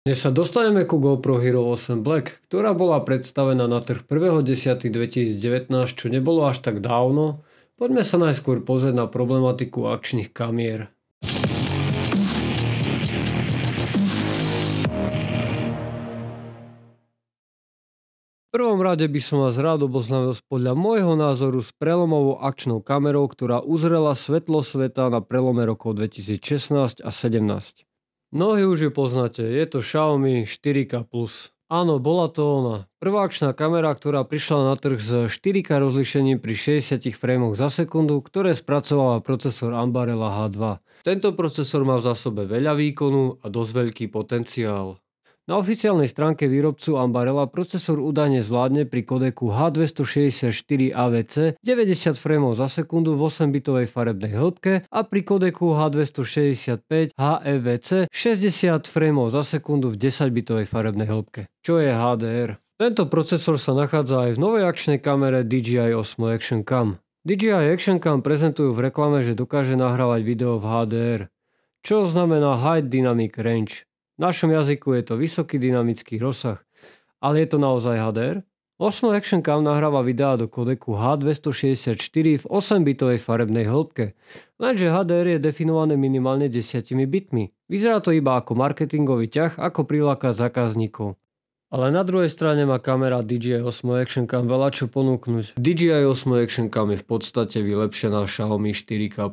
Dnes sa dostaneme ku GoPro Hero 8 Black, ktorá bola predstavená na trh 1.10.2019, čo nebolo až tak dávno. Poďme sa najskôr pozrieť na problematiku akčných kamier. V prvom rade by som vás rád oboznámil podľa môjho názoru s prelomovou akčnou kamerou, ktorá uzrela svetlo sveta na prelome rokov 2016 a 2017. Mnohí už ju poznáte, je to Xiaomi 4K+. Áno, bola to ona. Prvá akčná kamera, ktorá prišla na trh s 4K rozlišením pri 60 framoch za sekundu, ktoré spracovala procesor Ambarella H2. Tento procesor má v zásobe veľa výkonu a dosť veľký potenciál. Na oficiálnej stránke výrobcu Ambarella procesor údajne zvládne pri kodeku H264 AVC 90 frémov za sekundu v 8-bitovej farebnej hĺbke a pri kodeku H265 HEVC 60 frémov za sekundu v 10-bitovej farebnej hĺbke. Čo je HDR? Tento procesor sa nachádza aj v novej akčnej kamere DJI Osmo Action Cam. DJI Action Cam prezentujú v reklame, že dokáže nahrávať video v HDR, čo znamená High Dynamic Range našom jazyku je to vysoký dynamický rozsah, ale je to naozaj HDR. Osmo Action Cam nahráva videá do kodeku H264 v 8-bitovej farebnej hĺbke, lenže HDR je definované minimálne 10 bitmi. Vyzerá to iba ako marketingový ťah, ako priláka zákazníkov. Ale na druhej strane má kamera DJI 8 Action Cam veľa čo ponúknuť. DJI 8 Action Cam je v podstate vylepšená Xiaomi 4K+.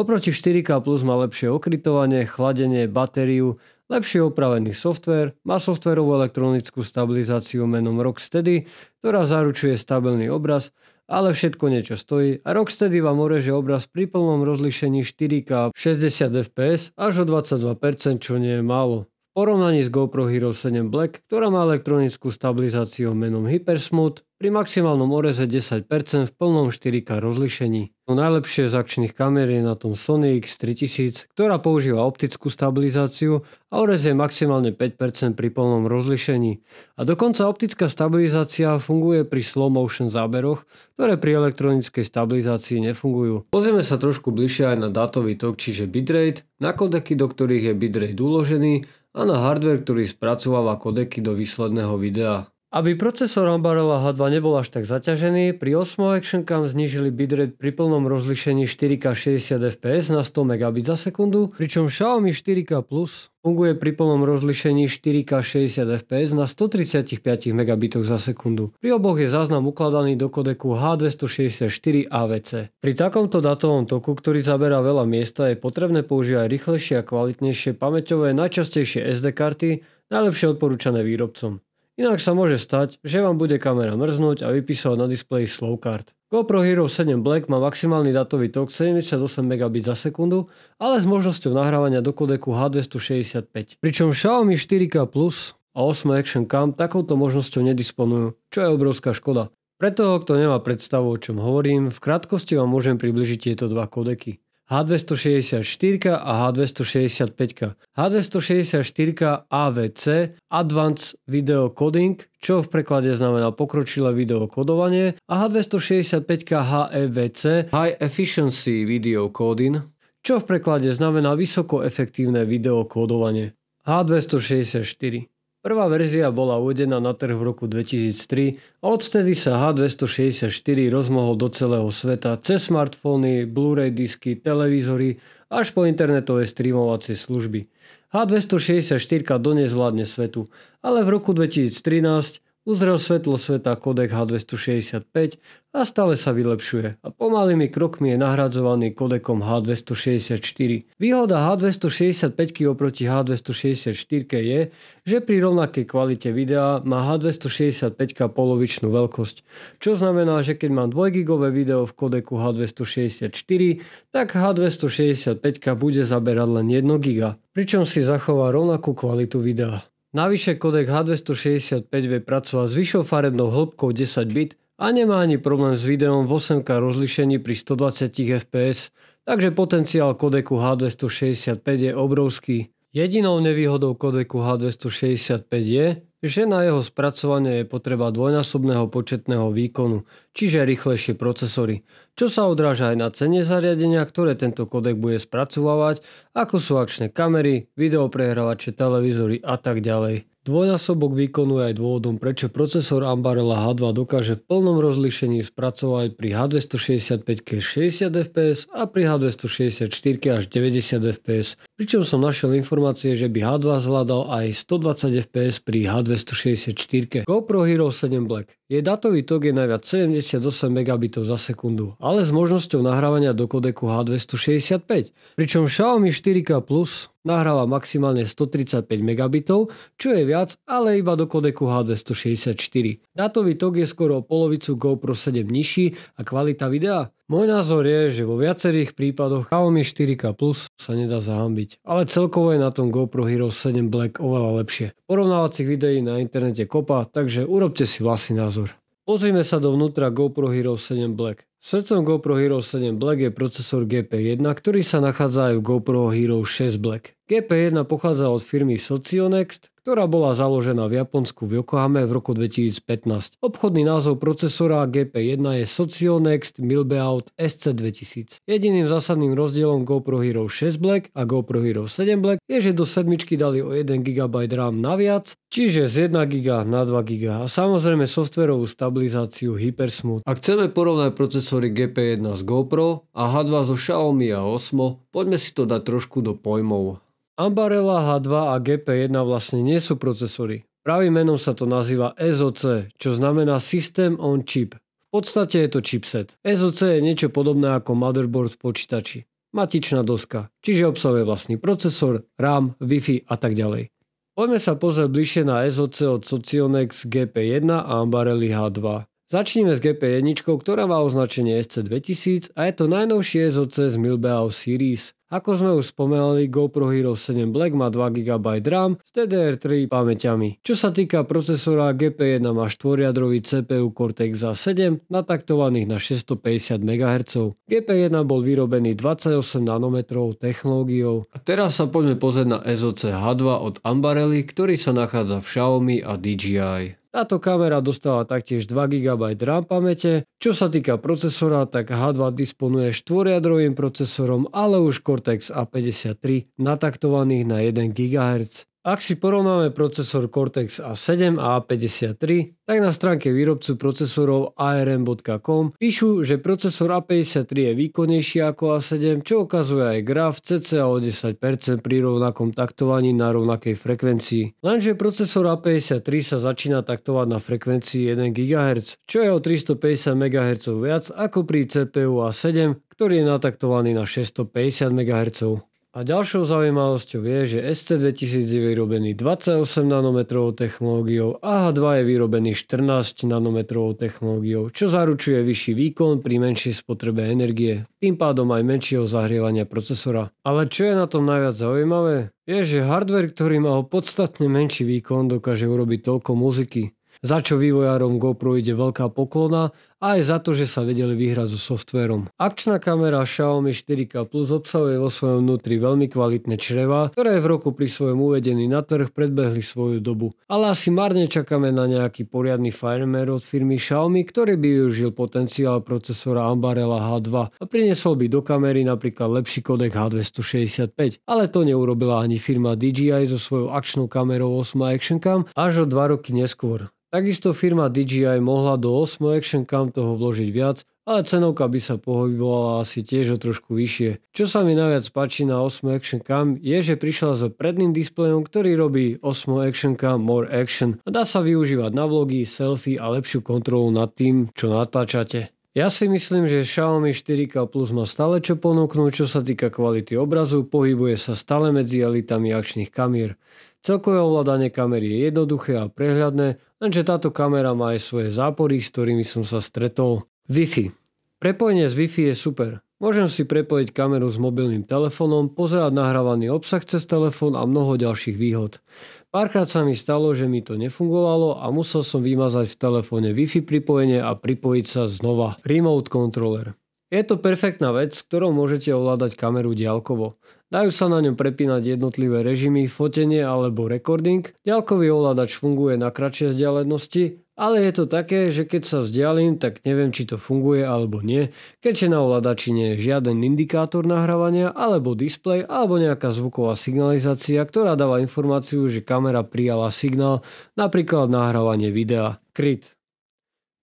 Oproti 4K+, má lepšie okrytovanie, chladenie, batériu, lepšie opravený software, má softverovú elektronickú stabilizáciu menom Rocksteady, ktorá zaručuje stabilný obraz, ale všetko niečo stojí a Rocksteady vám oreže obraz pri plnom rozlišení 4K 60 fps až o 22%, čo nie je málo. V porovnaní s GoPro Hero 7 Black, ktorá má elektronickú stabilizáciu menom Hypersmooth, pri maximálnom oreze 10% v plnom 4K rozlišení. No najlepšie z akčných kamer je na tom Sony X3000, ktorá používa optickú stabilizáciu a orez je maximálne 5% pri plnom rozlišení. A dokonca optická stabilizácia funguje pri slow motion záberoch, ktoré pri elektronickej stabilizácii nefungujú. Pozrieme sa trošku bližšie aj na dátový tok, čiže bitrate, na kodeky, do ktorých je bitrate uložený a na hardware, ktorý spracováva kodeky do výsledného videa. Aby procesor Ambarella H2 nebol až tak zaťažený, pri 8 Action Cam znížili bitrate pri plnom rozlišení 4K 60 fps na 100 megabit za sekundu, pričom Xiaomi 4K Plus funguje pri plnom rozlišení 4K 60 fps na 135 megabitoch za sekundu. Pri oboch je záznam ukladaný do kodeku H264 AVC. Pri takomto datovom toku, ktorý zaberá veľa miesta, je potrebné používať rýchlejšie a kvalitnejšie pamäťové, najčastejšie SD karty, najlepšie odporúčané výrobcom. Inak sa môže stať, že vám bude kamera mrznúť a vypísať na displeji slow card. GoPro Hero 7 Black má maximálny datový tok 78 MB za sekundu, ale s možnosťou nahrávania do kodeku H265. Pričom Xiaomi 4K Plus a 8 Action Cam takouto možnosťou nedisponujú, čo je obrovská škoda. Pre toho, kto nemá predstavu, o čom hovorím, v krátkosti vám môžem približiť tieto dva kodeky. H264 a H265. H264 AVC Advanced Video Coding, čo v preklade znamená pokročilé video kodovanie a H265 HEVC High Efficiency Video Coding, čo v preklade znamená vysoko efektívne video kodovanie. H264 Prvá verzia bola uvedená na trh v roku 2003 a odtedy sa H264 rozmohol do celého sveta cez smartfóny, Blu-ray disky, televízory až po internetové streamovacie služby. H264 dnes vládne svetu, ale v roku 2013 Uzrel svetlo sveta kodek H265 a stále sa vylepšuje a pomalými krokmi je nahradzovaný kodekom H264. Výhoda H265 oproti H264 je, že pri rovnakej kvalite videa má H265 polovičnú veľkosť, čo znamená, že keď mám 2GB video v kodeku H264, tak H265 bude zaberať len 1 GB, pričom si zachová rovnakú kvalitu videa. Navyše kodek H265 vie pracovať s vyššou farebnou hĺbkou 10 bit a nemá ani problém s videom v 8K rozlišení pri 120 fps, takže potenciál kodeku H265 je obrovský. Jedinou nevýhodou kodeku H265 je, že na jeho spracovanie je potreba dvojnásobného početného výkonu, čiže rýchlejšie procesory, čo sa odráža aj na cene zariadenia, ktoré tento kodek bude spracovávať, ako sú akčné kamery, videoprehrávače, televízory a tak ďalej. Dvojnásobok výkonu je aj dôvodom, prečo procesor Ambarella H2 dokáže v plnom rozlišení spracovať pri H265 60 fps a pri H264 až 90 fps, Pričom som našiel informácie, že by H2 zvládal aj 120 fps pri H264. GoPro Hero 7 Black. Jej datový tok je najviac 78 megabitov za sekundu, ale s možnosťou nahrávania do kodeku H265. Pričom Xiaomi 4K Plus nahráva maximálne 135 megabitov, čo je viac, ale iba do kodeku H264. Datový tok je skoro o polovicu GoPro 7 nižší a kvalita videa môj názor je, že vo viacerých prípadoch Xiaomi 4K Plus sa nedá zahambiť, ale celkovo je na tom GoPro Hero 7 Black oveľa lepšie. Porovnávacích videí na internete kopa, takže urobte si vlastný názor. Pozrime sa dovnútra GoPro Hero 7 Black. Srdcom GoPro Hero 7 Black je procesor GP1, ktorý sa nachádza aj v GoPro Hero 6 Black. GP1 pochádza od firmy Socionext, ktorá bola založená v Japonsku v Yokohame v roku 2015. Obchodný názov procesora GP1 je Socionext Milbeout SC2000. Jediným zásadným rozdielom GoPro Hero 6 Black a GoPro Hero 7 Black je, že do sedmičky dali o 1 GB RAM naviac, čiže z 1 GB na 2 GB a samozrejme softverovú stabilizáciu Hypersmooth. Ak chceme porovnať procesor senzory GP1 z GoPro a H2 zo Xiaomi a Osmo, poďme si to dať trošku do pojmov. Ambarella H2 a GP1 vlastne nie sú procesory. Pravým menom sa to nazýva SOC, čo znamená System on Chip. V podstate je to chipset. SOC je niečo podobné ako motherboard v počítači. Matičná doska, čiže obsahuje vlastný procesor, RAM, Wi-Fi a tak ďalej. Poďme sa pozrieť bližšie na SOC od Socionex GP1 a Ambarelli H2. Začneme s GP1, ktorá má označenie SC2000 a je to najnovšie SOC z Milbeau Series. Ako sme už spomenuli, GoPro Hero 7 Black má 2 GB RAM s DDR3 pamäťami. Čo sa týka procesora, GP1 má 4-jadrový CPU Cortex A7 nataktovaných na 650 MHz. GP1 bol vyrobený 28 nanometrov technológiou. A teraz sa poďme pozrieť na SoC H2 od Ambarelli, ktorý sa nachádza v Xiaomi a DJI. Táto kamera dostala taktiež 2 GB RAM pamäte. Čo sa týka procesora, tak H2 disponuje štvoriadrovým procesorom, ale už Cortex A53 nataktovaných na 1 GHz. Ak si porovnáme procesor Cortex A7 a A53, tak na stránke výrobcu procesorov arm.com píšu, že procesor A53 je výkonnejší ako A7, čo ukazuje aj graf cca o 10% pri rovnakom taktovaní na rovnakej frekvencii. Lenže procesor A53 sa začína taktovať na frekvencii 1 GHz, čo je o 350 MHz viac ako pri CPU A7, ktorý je nataktovaný na 650 MHz. A ďalšou zaujímavosťou je, že SC2000 je vyrobený 28 nanometrovou technológiou a H2 je vyrobený 14 nanometrovou technológiou, čo zaručuje vyšší výkon pri menšej spotrebe energie, tým pádom aj menšieho zahrievania procesora. Ale čo je na tom najviac zaujímavé, je, že hardware, ktorý má o podstatne menší výkon, dokáže urobiť toľko muziky, za čo vývojárom GoPro ide veľká poklona aj za to, že sa vedeli vyhrať so softverom. Akčná kamera Xiaomi 4K Plus obsahuje vo svojom vnútri veľmi kvalitné čreva, ktoré v roku pri svojom uvedení na trh predbehli svoju dobu. Ale asi marne čakáme na nejaký poriadny firmware od firmy Xiaomi, ktorý by využil potenciál procesora Ambarella H2 a priniesol by do kamery napríklad lepší kodek H265. Ale to neurobila ani firma DJI so svojou akčnou kamerou 8 Action Cam až o 2 roky neskôr. Takisto firma DJI mohla do 8 Action Cam tam toho vložiť viac, ale cenovka by sa pohybovala asi tiež o trošku vyššie. Čo sa mi najviac páči na 8 Action Cam je, že prišla so predným displejom, ktorý robí 8 Action Cam More Action a dá sa využívať na vlogy, selfie a lepšiu kontrolu nad tým, čo natáčate. Ja si myslím, že Xiaomi 4K Plus má stále čo ponúknúť, čo sa týka kvality obrazu, pohybuje sa stále medzi elitami akčných kamier. Celkové ovládanie kamery je jednoduché a prehľadné, lenže táto kamera má aj svoje zápory, s ktorými som sa stretol. Wi-Fi. Prepojenie z Wi-Fi je super. Môžem si prepojiť kameru s mobilným telefónom, pozerať nahrávaný obsah cez telefón a mnoho ďalších výhod. Párkrát sa mi stalo, že mi to nefungovalo a musel som vymazať v telefóne Wi-Fi pripojenie a pripojiť sa znova. Remote controller. Je to perfektná vec, s ktorou môžete ovládať kameru diaľkovo. Dajú sa na ňom prepínať jednotlivé režimy, fotenie alebo recording. Ďalkový ovládač funguje na kratšie vzdialenosti ale je to také, že keď sa vzdialím, tak neviem, či to funguje alebo nie, keďže na ovládači nie je žiaden indikátor nahrávania, alebo displej, alebo nejaká zvuková signalizácia, ktorá dáva informáciu, že kamera prijala signál, napríklad nahrávanie videa. Kryt.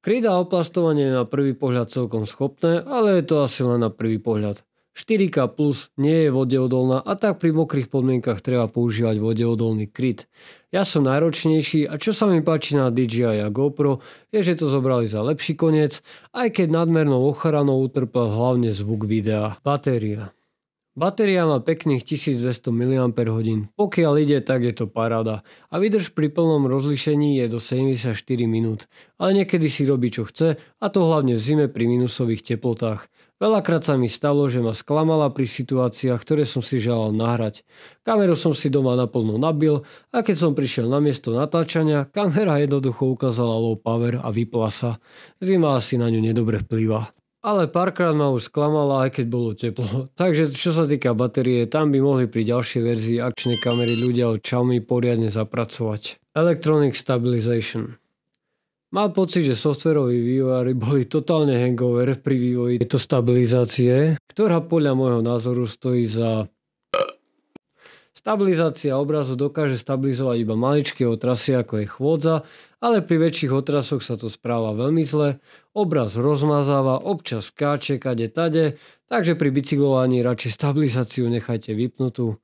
Kryt a oplastovanie je na prvý pohľad celkom schopné, ale je to asi len na prvý pohľad. 4K plus nie je vodeodolná a tak pri mokrých podmienkach treba používať vodeodolný kryt. Ja som náročnejší a čo sa mi páči na DJI a GoPro je, že to zobrali za lepší koniec, aj keď nadmernou ochranou utrpel hlavne zvuk videa. Batéria. Batéria má pekných 1200 mAh, pokiaľ ide, tak je to paráda a vydrž pri plnom rozlišení je do 74 minút, ale niekedy si robí čo chce a to hlavne v zime pri minusových teplotách. Veľakrát sa mi stalo, že ma sklamala pri situáciách, ktoré som si želal nahrať. Kameru som si doma naplno nabil a keď som prišiel na miesto natáčania, kamera jednoducho ukázala low power a vypla sa. Zima asi na ňu nedobre vplýva. Ale párkrát ma už sklamala, aj keď bolo teplo. Takže čo sa týka batérie, tam by mohli pri ďalšej verzii akčnej kamery ľudia od Xiaomi poriadne zapracovať. Electronic Stabilization Mám pocit, že softveroví vývojári boli totálne hangover pri vývoji tejto stabilizácie, ktorá podľa môjho názoru stojí za... Stabilizácia obrazu dokáže stabilizovať iba maličké otrasy ako je chôdza, ale pri väčších otrasoch sa to správa veľmi zle, obraz rozmazáva, občas skáče kade tade, takže pri bicyklovaní radšej stabilizáciu nechajte vypnutú.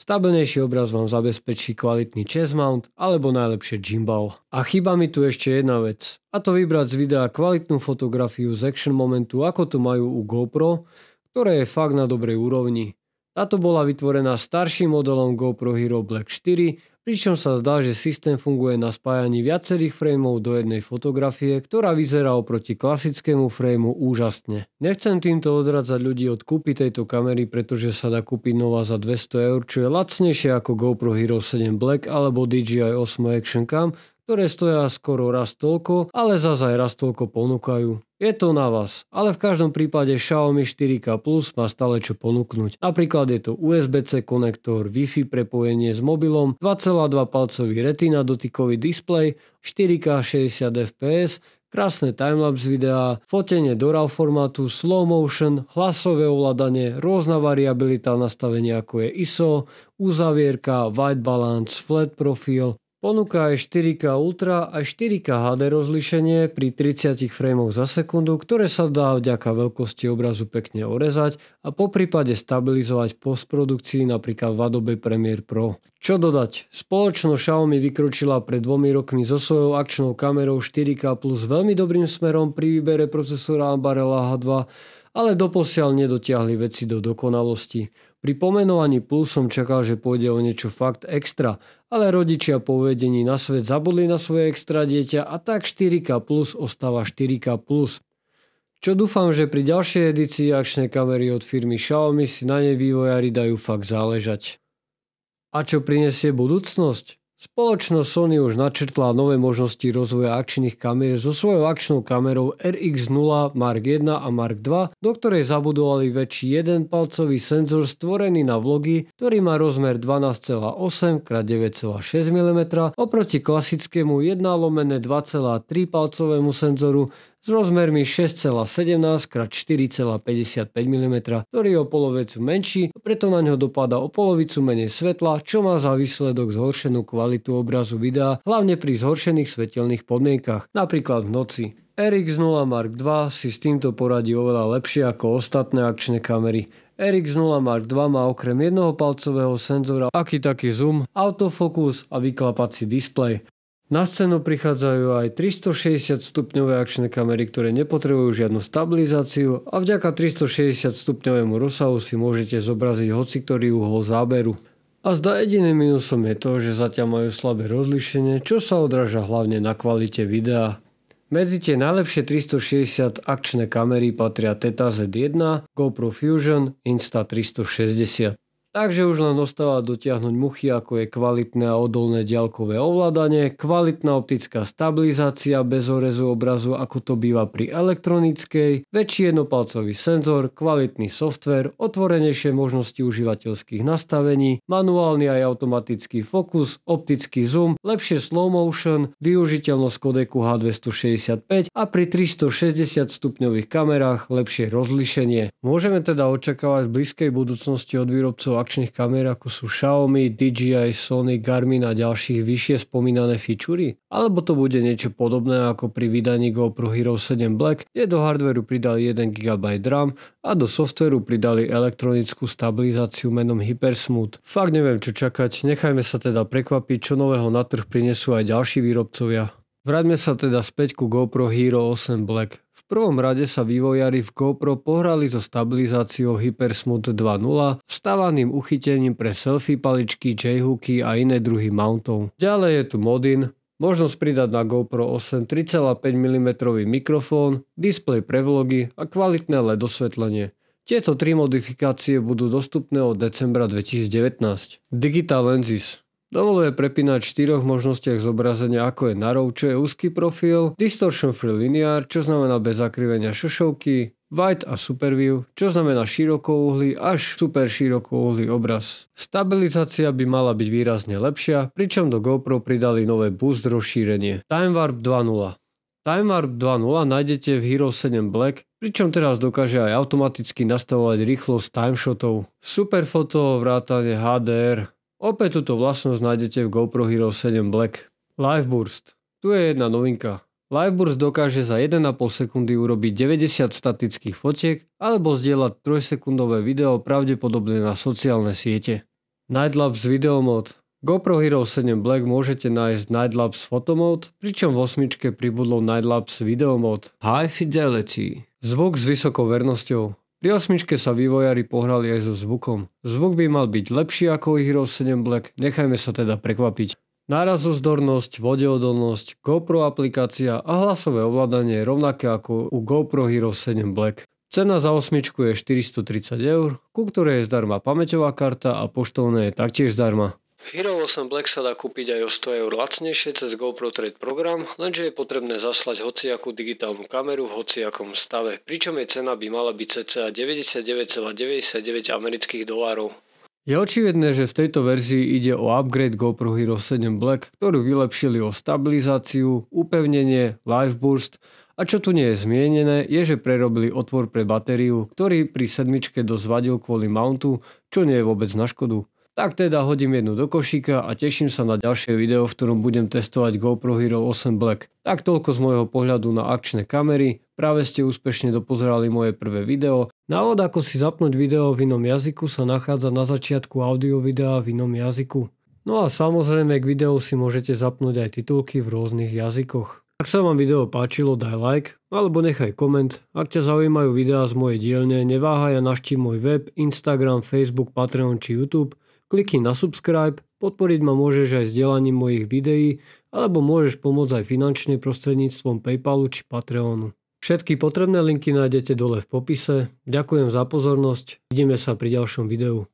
Stabilnejší obraz vám zabezpečí kvalitný Chest mount alebo najlepšie gimbal. A chyba mi tu ešte jedna vec. A to vybrať z videa kvalitnú fotografiu z action momentu ako to majú u GoPro, ktoré je fakt na dobrej úrovni. Táto bola vytvorená starším modelom GoPro Hero Black 4 pričom sa zdá, že systém funguje na spájaní viacerých frameov do jednej fotografie, ktorá vyzerá oproti klasickému frameu úžasne. Nechcem týmto odradzať ľudí od kúpy tejto kamery, pretože sa dá kúpiť nová za 200 eur, čo je lacnejšie ako GoPro Hero 7 Black alebo DJI Osmo Action Cam, ktoré stoja skoro raz toľko, ale zase aj raz toľko ponúkajú. Je to na vás, ale v každom prípade Xiaomi 4K Plus má stále čo ponúknuť. Napríklad je to USB-C konektor, Wi-Fi prepojenie s mobilom, 2,2 palcový retina dotykový displej, 4K 60 fps, krásne timelapse videá, fotenie do RAW formátu, slow motion, hlasové ovládanie, rôzna variabilita nastavenia ako je ISO, uzavierka, white balance, flat profil, Ponúka aj 4K Ultra a 4K HD rozlíšenie pri 30 framoch za sekundu, ktoré sa dá vďaka veľkosti obrazu pekne orezať a po prípade stabilizovať postprodukcii napríklad v Adobe Premiere Pro. Čo dodať? Spoločnosť Xiaomi vykročila pred dvomi rokmi so svojou akčnou kamerou 4K plus veľmi dobrým smerom pri výbere procesora Ambarella H2, ale doposiaľ nedotiahli veci do dokonalosti. Pri pomenovaní plus som čakal, že pôjde o niečo fakt extra, ale rodičia po uvedení na svet zabudli na svoje extra dieťa a tak 4K plus ostáva 4K plus. Čo dúfam, že pri ďalšej edícii akčnej kamery od firmy Xiaomi si na ne vývojári dajú fakt záležať. A čo prinesie budúcnosť? Spoločnosť Sony už načrtla nové možnosti rozvoja akčných kamier so svojou akčnou kamerou RX0 Mark 1 a Mark 2, do ktorej zabudovali väčší 1-palcový senzor stvorený na vlogy, ktorý má rozmer 12,8 x 9,6 mm oproti klasickému 1 lomené 2,3 palcovému senzoru, s rozmermi 6,17 x 4,55 mm, ktorý je o polovicu menší, a preto na ňo dopada o polovicu menej svetla, čo má za výsledok zhoršenú kvalitu obrazu videa, hlavne pri zhoršených svetelných podmienkach, napríklad v noci. RX0 Mark II si s týmto poradí oveľa lepšie ako ostatné akčné kamery. RX0 Mark II má okrem jednoho palcového senzora aký taký zoom, autofokus a vyklapací displej. Na scénu prichádzajú aj 360 stupňové akčné kamery, ktoré nepotrebujú žiadnu stabilizáciu a vďaka 360 stupňovému rozsahu si môžete zobraziť hoci ktorý uhol záberu. A zda jediným minusom je to, že zatiaľ majú slabé rozlišenie, čo sa odráža hlavne na kvalite videa. Medzi tie najlepšie 360 akčné kamery patria Teta Z1, GoPro Fusion, Insta 360. Takže už len ostáva dotiahnuť muchy ako je kvalitné a odolné diaľkové ovládanie, kvalitná optická stabilizácia bez orezu obrazu ako to býva pri elektronickej, väčší jednopalcový senzor, kvalitný software, otvorenejšie možnosti užívateľských nastavení, manuálny aj automatický fokus, optický zoom, lepšie slow motion, využiteľnosť kodeku H265 a pri 360 stupňových kamerách lepšie rozlíšenie. Môžeme teda očakávať v blízkej budúcnosti od výrobcov akčných kamer, ako sú Xiaomi, DJI, Sony, Garmin a ďalších vyššie spomínané fičúry? Alebo to bude niečo podobné ako pri vydaní GoPro Hero 7 Black, kde do hardwareu pridali 1 GB RAM a do softwareu pridali elektronickú stabilizáciu menom Hypersmooth. Fakt neviem čo čakať, nechajme sa teda prekvapiť, čo nového na trh prinesú aj ďalší výrobcovia. Vráťme sa teda späť ku GoPro Hero 8 Black prvom rade sa vývojári v GoPro pohrali so stabilizáciou Hypersmooth 2.0, vstávaným uchytením pre selfie paličky, j-hooky a iné druhy mountov. Ďalej je tu Modin, možnosť pridať na GoPro 8 3,5 mm mikrofón, displej pre vlogy a kvalitné LED osvetlenie. Tieto tri modifikácie budú dostupné od decembra 2019. Digital Lenses Dovoluje prepínať v štyroch možnostiach zobrazenia ako je narrow, čo je úzky profil, distortion free linear, čo znamená bez zakrivenia šošovky, wide a superview, čo znamená širokouhly až super širokouhly obraz. Stabilizácia by mala byť výrazne lepšia, pričom do GoPro pridali nové boost rozšírenie Time Warp 2.0. Time Warp 2.0 nájdete v Hero 7 Black, pričom teraz dokáže aj automaticky nastavovať rýchlosť timeshotov, superfoto, vrátane HDR, Opäť túto vlastnosť nájdete v GoPro Hero 7 Black. Live Burst. Tu je jedna novinka. Live Burst dokáže za 1,5 sekundy urobiť 90 statických fotiek alebo zdieľať 3-sekundové video pravdepodobne na sociálne siete. Nightlapse Video Mode GoPro Hero 7 Black môžete nájsť Nightlapse Photo Mode, pričom v osmičke pribudlo Nightlapse Video Mode. High Fidelity Zvuk s vysokou vernosťou pri osmičke sa vývojári pohrali aj so zvukom. Zvuk by mal byť lepší ako i Hero 7 Black, nechajme sa teda prekvapiť. Nárazozdornosť, vodeodolnosť, GoPro aplikácia a hlasové ovládanie je rovnaké ako u GoPro Hero 7 Black. Cena za osmičku je 430 eur, ku ktorej je zdarma pamäťová karta a poštovné je taktiež zdarma. Hero 8 Black sa dá kúpiť aj o 100 eur lacnejšie cez GoPro Trade program, lenže je potrebné zaslať hociakú digitálnu kameru v hociakom stave, pričom jej cena by mala byť cca 99,99 amerických dolárov. Je očividné, že v tejto verzii ide o upgrade GoPro Hero 7 Black, ktorú vylepšili o stabilizáciu, upevnenie, live boost a čo tu nie je zmienené, je, že prerobili otvor pre batériu, ktorý pri sedmičke dosť vadil kvôli mountu, čo nie je vôbec na škodu. Tak teda hodím jednu do košíka a teším sa na ďalšie video, v ktorom budem testovať GoPro Hero 8 Black. Tak toľko z môjho pohľadu na akčné kamery, práve ste úspešne dopozerali moje prvé video. Návod ako si zapnúť video v inom jazyku sa nachádza na začiatku audio videa v inom jazyku. No a samozrejme k videu si môžete zapnúť aj titulky v rôznych jazykoch. Ak sa vám video páčilo, daj like alebo nechaj koment. Ak ťa zaujímajú videá z mojej dielne, neváhaj a naštív môj web, Instagram, Facebook, Patreon či YouTube Klikni na subscribe, podporiť ma môžeš aj vzdelaním mojich videí, alebo môžeš pomôcť aj finančne prostredníctvom PayPalu či Patreonu. Všetky potrebné linky nájdete dole v popise. Ďakujem za pozornosť, vidíme sa pri ďalšom videu.